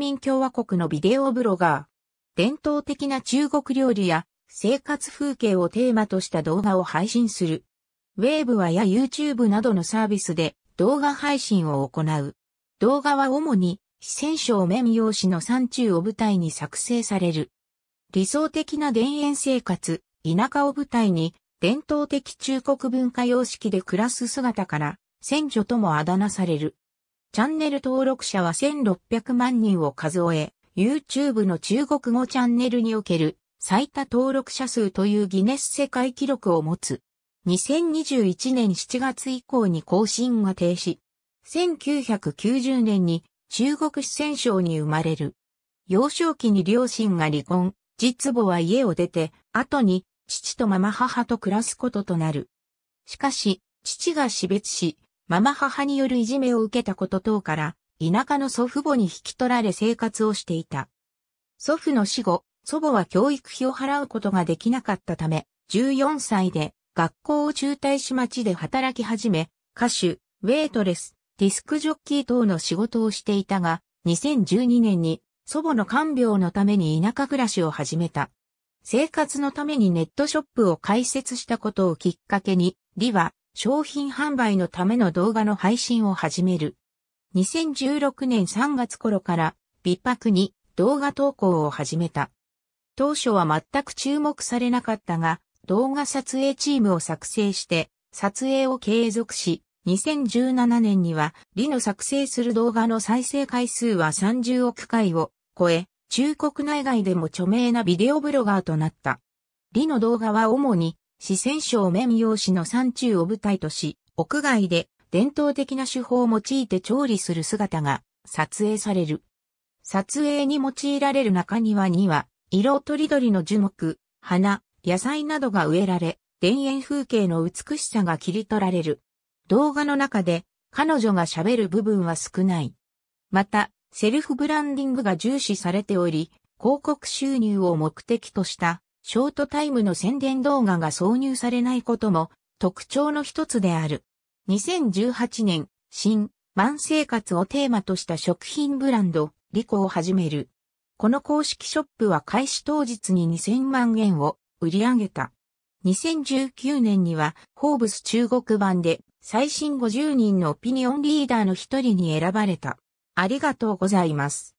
民共和国のビデオブロガー。伝統的な中国料理や生活風景をテーマとした動画を配信する。ウェーブはや YouTube などのサービスで動画配信を行う。動画は主に四川省綿用紙の山中を舞台に作成される。理想的な田園生活、田舎を舞台に伝統的中国文化様式で暮らす姿から、先女ともあだ名される。チャンネル登録者は1600万人を数え、YouTube の中国語チャンネルにおける最多登録者数というギネス世界記録を持つ。2021年7月以降に更新が停止。1990年に中国四川省に生まれる。幼少期に両親が離婚、実母は家を出て、後に父とママ母と暮らすこととなる。しかし、父が死別し、ママ母によるいじめを受けたこと等から、田舎の祖父母に引き取られ生活をしていた。祖父の死後、祖母は教育費を払うことができなかったため、14歳で学校を中退し町で働き始め、歌手、ウェイトレス、ディスクジョッキー等の仕事をしていたが、2012年に祖母の看病のために田舎暮らしを始めた。生活のためにネットショップを開設したことをきっかけに、リは商品販売のための動画の配信を始める。2016年3月頃からビックに動画投稿を始めた。当初は全く注目されなかったが、動画撮影チームを作成して、撮影を継続し、2017年には、リの作成する動画の再生回数は30億回を超え、中国内外でも著名なビデオブロガーとなった。リの動画は主に四川省綿用紙の山中を舞台とし、屋外で伝統的な手法を用いて調理する姿が撮影される。撮影に用いられる中庭には、色とりどりの樹木、花、野菜などが植えられ、田園風景の美しさが切り取られる。動画の中で彼女が喋る部分は少ない。また、セルフブランディングが重視されており、広告収入を目的としたショートタイムの宣伝動画が挿入されないことも特徴の一つである。2018年、新、万生活をテーマとした食品ブランド、リコを始める。この公式ショップは開始当日に2000万円を売り上げた。2019年には、ホーブス中国版で最新50人のオピニオンリーダーの一人に選ばれた。ありがとうございます。